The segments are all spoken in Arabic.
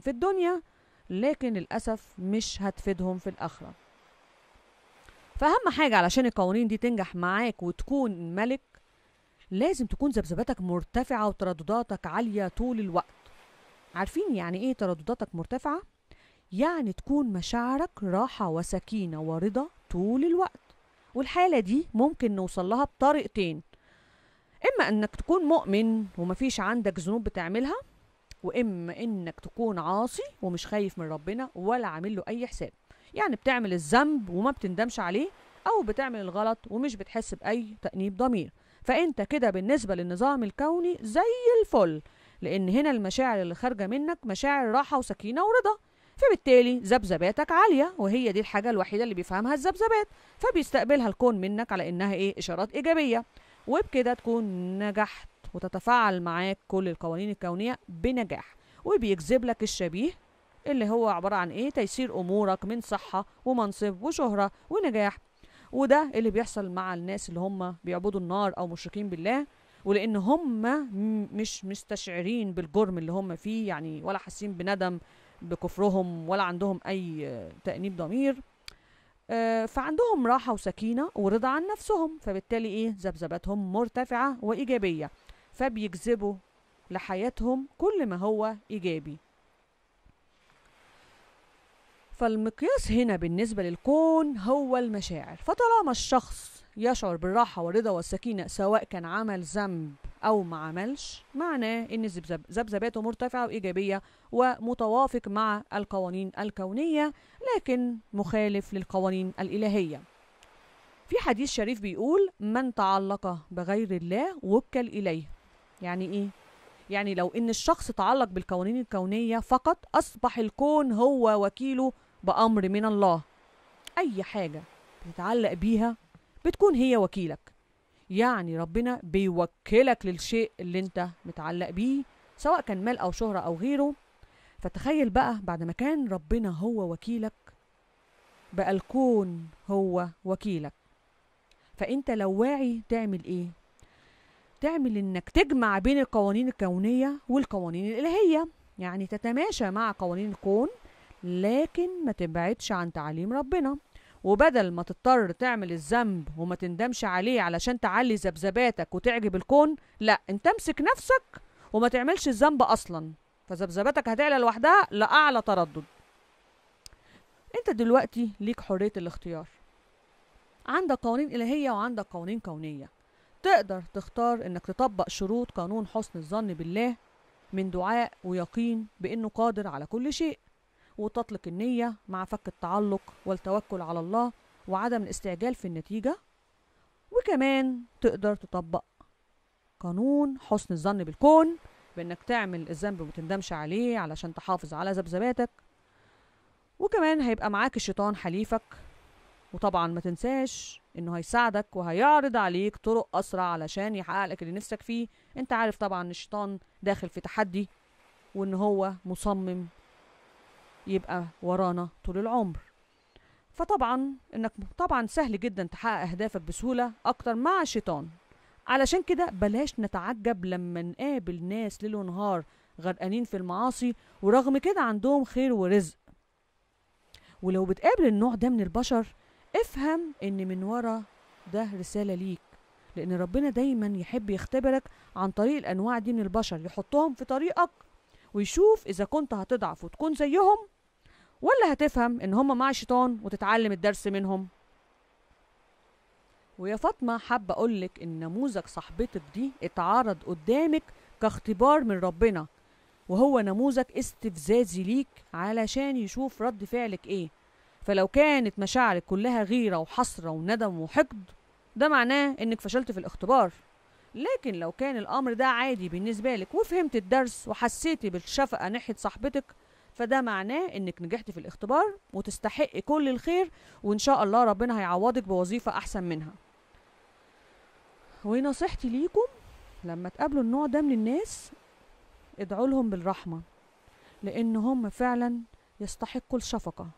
في الدنيا لكن للأسف مش هتفيدهم في الآخرة فأهم حاجة علشان القوانين دي تنجح معاك وتكون ملك لازم تكون ذبذباتك مرتفعة وتردداتك عالية طول الوقت عارفين يعني ايه تردداتك مرتفعة؟ يعني تكون مشاعرك راحة وسكينة ورضا طول الوقت والحالة دي ممكن نوصل لها بطريقتين إما إنك تكون مؤمن ومفيش عندك ذنوب بتعملها واما انك تكون عاصي ومش خايف من ربنا ولا عامل له اي حساب يعني بتعمل الذنب وما بتندمش عليه او بتعمل الغلط ومش بتحس باي تانيب ضمير فانت كده بالنسبه للنظام الكوني زي الفل لان هنا المشاعر اللي خارجه منك مشاعر راحه وسكينه ورضا فبالتالي ذبذباتك عاليه وهي دي الحاجه الوحيده اللي بيفهمها الذبذبات فبيستقبلها الكون منك على انها ايه اشارات ايجابيه وبكده تكون نجحت وتتفاعل معاك كل القوانين الكونية بنجاح وبيجذب لك الشبيه اللي هو عبارة عن إيه تيسير أمورك من صحة ومنصب وشهرة ونجاح وده اللي بيحصل مع الناس اللي هم بيعبدوا النار أو مشركين بالله ولان هم مش مستشعرين بالجرم اللي هم فيه يعني ولا حاسين بندم بكفرهم ولا عندهم اي تانيب ضمير آه، فعندهم راحة وسكينة ورضا عن نفسهم فبالتالي ايه ذبذباتهم مرتفعة وإيجابية فبيجذبوا لحياتهم كل ما هو إيجابي فالمقياس هنا بالنسبة للكون هو المشاعر فطالما الشخص يشعر بالراحة والرضا والسكينة سواء كان عمل ذنب أو ما عملش معناه إن ذبذباته مرتفعة وإيجابية ومتوافق مع القوانين الكونية لكن مخالف للقوانين الإلهية في حديث شريف بيقول من تعلق بغير الله وكل إليه يعني ايه يعني لو ان الشخص تعلق بالقوانين الكونيه فقط اصبح الكون هو وكيله بامر من الله اي حاجه بتتعلق بيها بتكون هي وكيلك يعني ربنا بيوكلك للشيء اللي انت متعلق بيه سواء كان مال او شهره او غيره فتخيل بقى بعد ما كان ربنا هو وكيلك بقى الكون هو وكيلك فانت لو واعي تعمل ايه بتعمل انك تجمع بين القوانين الكونيه والقوانين الالهيه يعني تتماشى مع قوانين الكون لكن ما تبعدش عن تعاليم ربنا وبدل ما تضطر تعمل الذنب وما تندمش عليه علشان تعلي ذبذباتك وتعجب الكون لا انت امسك نفسك وما تعملش الذنب اصلا فذبذباتك هتعلى لوحدها لاعلى تردد انت دلوقتي ليك حريه الاختيار عندك قوانين الهيه وعندك قوانين كونيه تقدر تختار انك تطبق شروط قانون حسن الظن بالله من دعاء ويقين بانه قادر على كل شيء وتطلق النية مع فك التعلق والتوكل على الله وعدم الاستعجال في النتيجة وكمان تقدر تطبق قانون حسن الظن بالكون بانك تعمل الذنب وما تندمش عليه علشان تحافظ على ذبذباتك وكمان هيبقى معاك الشيطان حليفك وطبعا ما تنساش انه هيساعدك وهيعرض عليك طرق اسرع علشان يحقق لك اللي نفسك فيه انت عارف طبعا الشيطان داخل في تحدي وان هو مصمم يبقى ورانا طول العمر فطبعا انك طبعا سهل جدا تحقق اهدافك بسهوله اكتر مع الشيطان علشان كده بلاش نتعجب لما نقابل ناس ليل ونهار غرقانين في المعاصي ورغم كده عندهم خير ورزق ولو بتقابل النوع ده من البشر افهم ان من ورا ده رسالة ليك لان ربنا دايما يحب يختبرك عن طريق الانواع دي من البشر يحطهم في طريقك ويشوف اذا كنت هتضعف وتكون زيهم ولا هتفهم ان هم مع شيطان وتتعلم الدرس منهم ويا فاطمة حابة أقولك إن نموذج صاحبتك دي اتعرض قدامك كاختبار من ربنا وهو نموذج استفزازي ليك علشان يشوف رد فعلك إيه فلو كانت مشاعرك كلها غيرة وحسرة وندم وحقد ده معناه إنك فشلت في الاختبار لكن لو كان الأمر ده عادي بالنسبة لك وفهمت الدرس وحسيتي بالشفقة ناحية صاحبتك فده معناه إنك نجحت في الاختبار وتستحقي كل الخير وإن شاء الله ربنا هيعوضك بوظيفة أحسن منها ونصيحتي ليكم لما تقابلوا النوع ده من الناس ادعوا لهم بالرحمة لأن هم فعلا يستحقوا الشفقة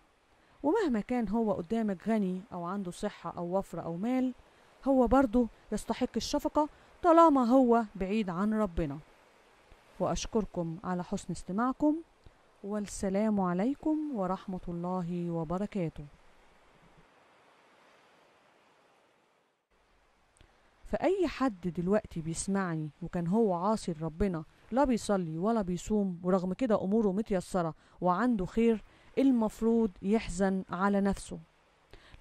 ومهما كان هو قدامك غني أو عنده صحة أو وفرة أو مال هو برضه يستحق الشفقة طالما هو بعيد عن ربنا وأشكركم على حسن استماعكم والسلام عليكم ورحمة الله وبركاته فأي حد دلوقتي بيسمعني وكان هو عاصي ربنا لا بيصلي ولا بيصوم ورغم كده أموره متيسرة وعنده خير المفروض يحزن على نفسه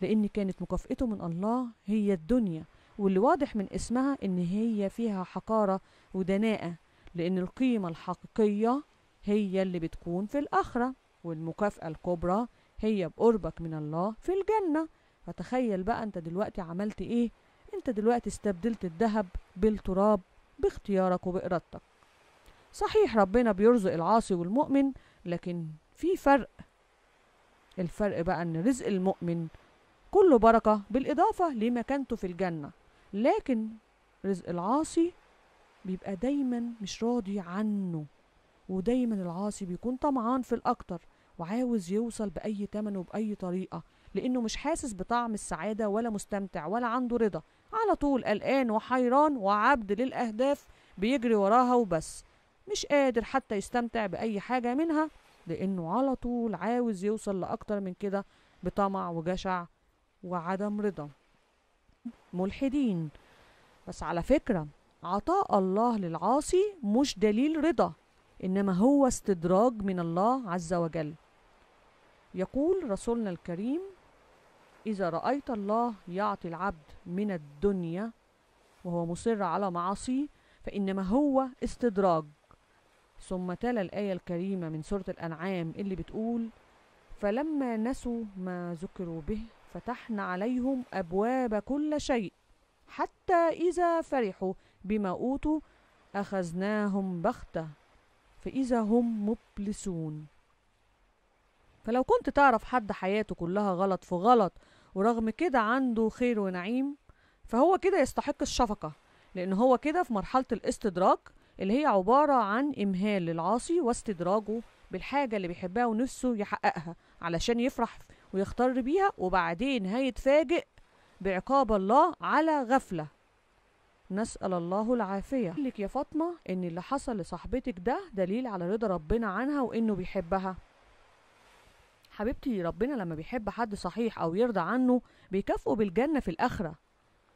لأن كانت مكافئته من الله هي الدنيا واللي واضح من اسمها إن هي فيها حقارة ودناءة لأن القيمة الحقيقية هي اللي بتكون في الآخرة والمكافأة الكبرى هي بقربك من الله في الجنة فتخيل بقى أنت دلوقتي عملت إيه أنت دلوقتي استبدلت الذهب بالتراب باختيارك وبإرادتك صحيح ربنا بيرزق العاصي والمؤمن لكن في فرق الفرق بقى ان رزق المؤمن كله بركة بالإضافة لمكانته في الجنة لكن رزق العاصي بيبقى دايما مش راضي عنه ودايما العاصي بيكون طمعان في الأكتر وعاوز يوصل بأي تمن وبأي طريقة لأنه مش حاسس بطعم السعادة ولا مستمتع ولا عنده رضا على طول قلقان وحيران وعبد للأهداف بيجري وراها وبس مش قادر حتى يستمتع بأي حاجة منها لانه على طول عاوز يوصل لاكتر من كده بطمع وجشع وعدم رضا ملحدين بس على فكره عطاء الله للعاصي مش دليل رضا انما هو استدراج من الله عز وجل يقول رسولنا الكريم اذا رايت الله يعطي العبد من الدنيا وهو مصر على معاصيه فانما هو استدراج ثم تلا الآية الكريمة من سورة الأنعام اللي بتقول فلما نسوا ما ذكروا به فتحنا عليهم أبواب كل شيء حتى إذا فرحوا بما أوتوا أخذناهم بغتة فإذا هم مبلسون فلو كنت تعرف حد حياته كلها غلط في غلط ورغم كده عنده خير ونعيم فهو كده يستحق الشفقة لأن هو كده في مرحلة الاستدراك اللي هي عبارة عن إمهال العاصي واستدراجه بالحاجة اللي بيحبها ونفسه يحققها علشان يفرح ويختار بيها وبعدين هيتفاجئ بعقاب الله على غفلة نسأل الله العافية لك يا فاطمة إن اللي حصل لصاحبتك ده دليل على رضا ربنا عنها وإنه بيحبها حبيبتي ربنا لما بيحب حد صحيح أو يرضى عنه بيكافئه بالجنة في الآخرة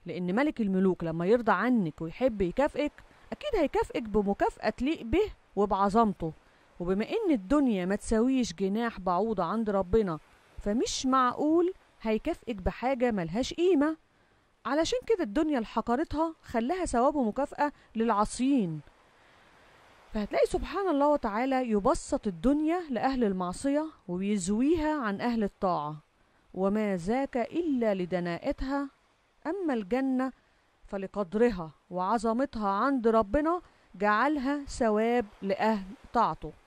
لأن ملك الملوك لما يرضى عنك ويحب يكافئك أكيد هيكافئك بمكافأة تليق به وبعظمته وبما إن الدنيا ما تساويش جناح بعوضة عند ربنا فمش معقول هيكافئك بحاجة ملهاش قيمة علشان كده الدنيا لحقرتها خلاها ثواب ومكافأة للعاصيين فهتلاقي سبحان الله وتعالى يبسط الدنيا لأهل المعصية ويزويها عن أهل الطاعة وما ذاك إلا لدناءتها أما الجنة فلقدرها وعظمتها عند ربنا جعلها ثواب لأهل طاعته